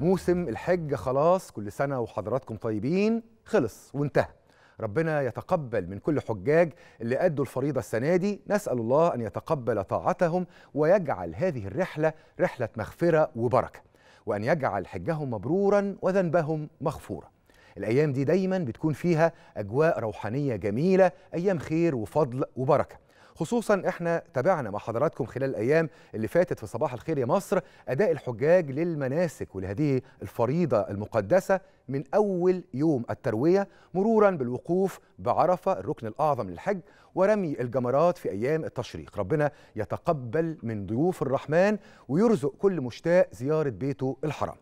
موسم الحج خلاص كل سنة وحضراتكم طيبين خلص وانتهى ربنا يتقبل من كل حجاج اللي أدوا الفريضة السنة دي نسأل الله أن يتقبل طاعتهم ويجعل هذه الرحلة رحلة مغفرة وبركة وأن يجعل حجهم مبرورا وذنبهم مغفورا الأيام دي دايما بتكون فيها أجواء روحانية جميلة أيام خير وفضل وبركة خصوصا احنا تابعنا مع حضراتكم خلال الايام اللي فاتت في صباح الخير يا مصر اداء الحجاج للمناسك ولهذه الفريضه المقدسه من اول يوم الترويه مرورا بالوقوف بعرفه الركن الاعظم للحج ورمي الجمرات في ايام التشريق ربنا يتقبل من ضيوف الرحمن ويرزق كل مشتاق زياره بيته الحرام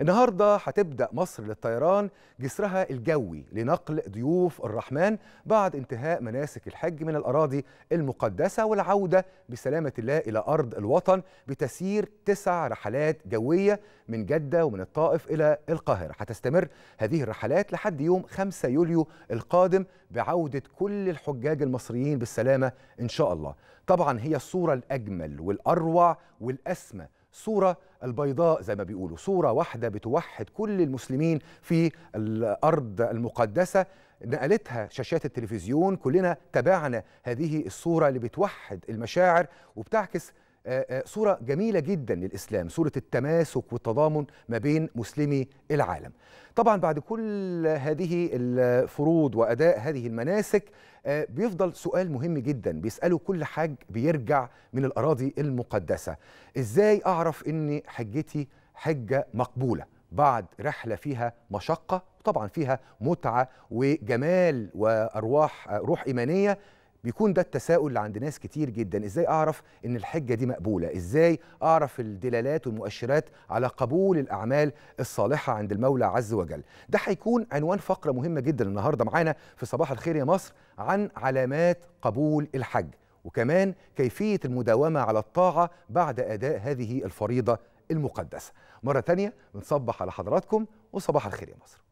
النهارده هتبدا مصر للطيران جسرها الجوي لنقل ضيوف الرحمن بعد انتهاء مناسك الحج من الاراضي المقدسه والعوده بسلامه الله الى ارض الوطن بتسيير تسع رحلات جويه من جده ومن الطائف الى القاهره هتستمر هذه الرحلات لحد يوم 5 يوليو القادم بعوده كل الحجاج المصريين بالسلامه ان شاء الله طبعا هي الصوره الاجمل والاروع والاسمى صوره البيضاء زي ما بيقولوا صورة واحدة بتوحد كل المسلمين في الأرض المقدسة نقلتها شاشات التلفزيون كلنا تابعنا هذه الصورة اللي بتوحد المشاعر وبتعكس آه، آه، صورة جميلة جدا للإسلام صورة التماسك والتضامن ما بين مسلمي العالم طبعا بعد كل هذه الفروض وأداء هذه المناسك آه، بيفضل سؤال مهم جدا بيسأله كل حاج بيرجع من الأراضي المقدسة إزاي أعرف أن حجتي حجة مقبولة بعد رحلة فيها مشقة طبعا فيها متعة وجمال وأرواح روح إيمانية بيكون ده التساؤل عند ناس كتير جدا ازاي اعرف ان الحجه دي مقبوله ازاي اعرف الدلالات والمؤشرات على قبول الاعمال الصالحه عند المولى عز وجل ده هيكون عنوان فقره مهمه جدا النهارده معانا في صباح الخير يا مصر عن علامات قبول الحج وكمان كيفيه المداومه على الطاعه بعد اداء هذه الفريضه المقدسه مره تانية بنصبح على حضراتكم وصباح الخير يا مصر